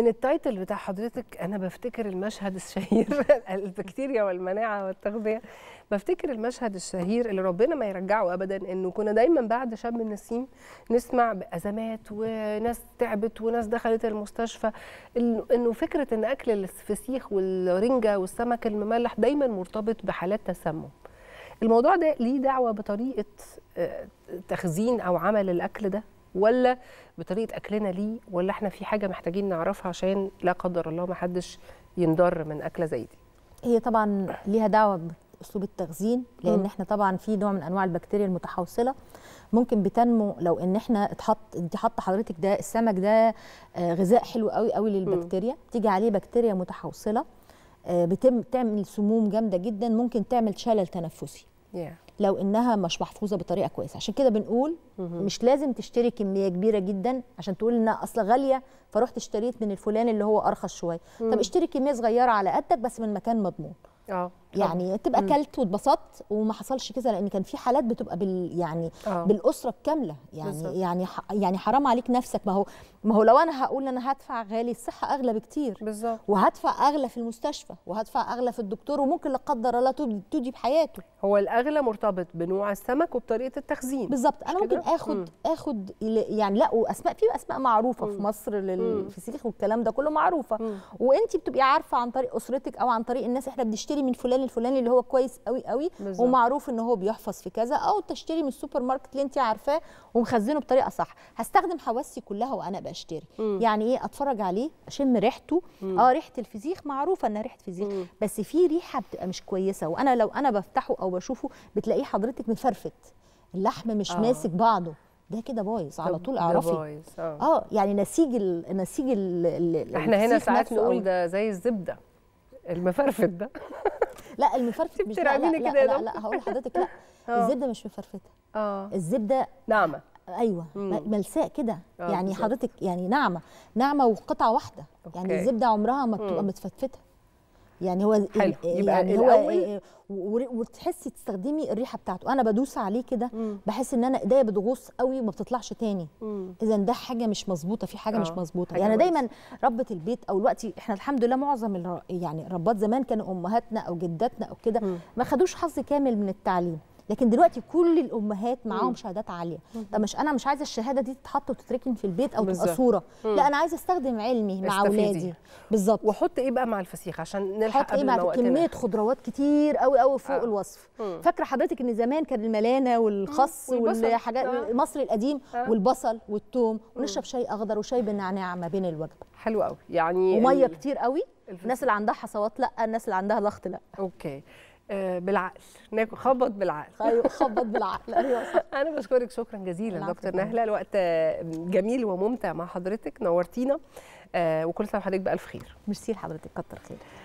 من التايتل بتاع حضرتك انا بفتكر المشهد الشهير البكتيريا والمناعه والتغذيه بفتكر المشهد الشهير اللي ربنا ما يرجعه ابدا انه كنا دايما بعد شم النسيم نسمع بازمات وناس تعبت وناس دخلت المستشفى انه فكره ان اكل الفسيخ والرنجه والسمك المملح دايما مرتبط بحالات تسمم الموضوع ده ليه دعوه بطريقه آه، تخزين او عمل الاكل ده ولا بطريقه اكلنا ليه ولا احنا في حاجه محتاجين نعرفها عشان لا قدر الله ما حدش ينضر من اكله زي دي هي طبعا ليها دعوه باسلوب التخزين لان م. احنا طبعا في نوع من انواع البكتيريا المتحوصله ممكن بتنمو لو ان احنا اتحط انت حاطه حضرتك ده السمك ده آه، غذاء حلو قوي قوي للبكتيريا م. تيجي عليه بكتيريا متحوصله آه، بتعمل سموم جامده جدا ممكن تعمل شلل تنفسي yeah. لو انها مش محفوظه بطريقه كويسه عشان كده بنقول مش لازم تشتري كميه كبيره جدا عشان تقول انها اصلا غاليه فروحت اشتريت من الفلان اللي هو ارخص شويه طب اشتري كميه صغيره على قدك بس من مكان مضمون اه يعني تبقى اكلت واتبسطت وما حصلش كده لان كان في حالات بتبقى بال يعني أوه. بالاسره الكامله يعني بالزبط. يعني ح... يعني حرام عليك نفسك ما هو ما هو لو انا هقول انا هدفع غالي الصحه اغلى بكتير بالظبط وهدفع اغلى في المستشفى وهدفع اغلى في الدكتور وممكن لا قدر الله تودي بحياته هو الاغلى مرتبط بنوع السمك وبطريقه التخزين بالظبط انا ممكن اخد مم. اخد يعني لا واسماء في اسماء معروفه مم. في مصر للفسيخ والكلام ده كله معروفه وانت بتبقي عارفه عن طريق اسرتك او عن طريق الناس احنا بنشتري من فلان المكان الفلاني اللي هو كويس قوي قوي بالزبط. ومعروف ان هو بيحفظ في كذا او تشتري من السوبر ماركت اللي انت عارفاه ومخزنه بطريقه صح هستخدم حواسي كلها وانا بشتري م. يعني ايه اتفرج عليه اشم ريحته اه ريحه الفزيخ معروفه انها ريحه فسيخ بس في ريحه بتبقى مش كويسه وانا لو انا بفتحه او بشوفه بتلاقيه حضرتك مفرفت اللحم مش آه. ماسك بعضه ده كده بايظ على طول اعرفي آه. اه يعني نسيج الـ نسيج الـ احنا هنا ساعات نقول ده زي الزبده المفرفت ده لا المفرفت مش لا لا, لا, لا, لا هقول لحضرتك لا آه. الزبده مش مفرفته اه الزبده ناعمه ايوه ملساء كده آه، يعني حضرتك يعني ناعمه ناعمه وقطعه واحده يعني الزبده عمرها ما بتبقى متفتفته يعني هو حلو يعني يبقى يعني الاول إيه، إيه، وتحسي تستخدمي الريحه بتاعته انا بدوس عليه كده بحس ان انا ايديا بتغوص قوي وما بتطلعش تاني اذا ده حاجه مش مظبوطه في حاجه مش آه، مظبوطه يعني دايما ربه البيت او الوقت احنا الحمد لله معظم يعني ربات زمان كانوا امهاتنا او جداتنا او كده ما خدوش حظ كامل من التعليم لكن دلوقتي كل الامهات معاهم شهادات عاليه طب مش انا مش عايزه الشهاده دي تتحط وتتركن في البيت او تبقى صوره لا انا عايزه استخدم علمي مع اولادي بالظبط واحط ايه بقى مع الفسيخ عشان نلحق إيه قبل إيه مع كميه خضروات كتير قوي قوي فوق آه. الوصف فاكره حضرتك ان زمان كان الملانه والخص والحاجات آه. مصر القديم آه. والبصل والثوم ونشرب شاي اخضر وشاي بالنعناع ما بين الوجبه حلو قوي يعني وميه ال... كتير قوي الناس اللي عندها حصوات لا الناس اللي عندها ضغط لا اوكي آه، بالعقل ناكل خبط بالعقل ايوه خبط بالعقل ايوه صح انا بشكرك شكرا جزيلا دكتور نهله الوقت جميل وممتع مع حضرتك نورتينا آه، وكل سنه وحضرتك بالف خير ميرسي لحضرتك كتر خير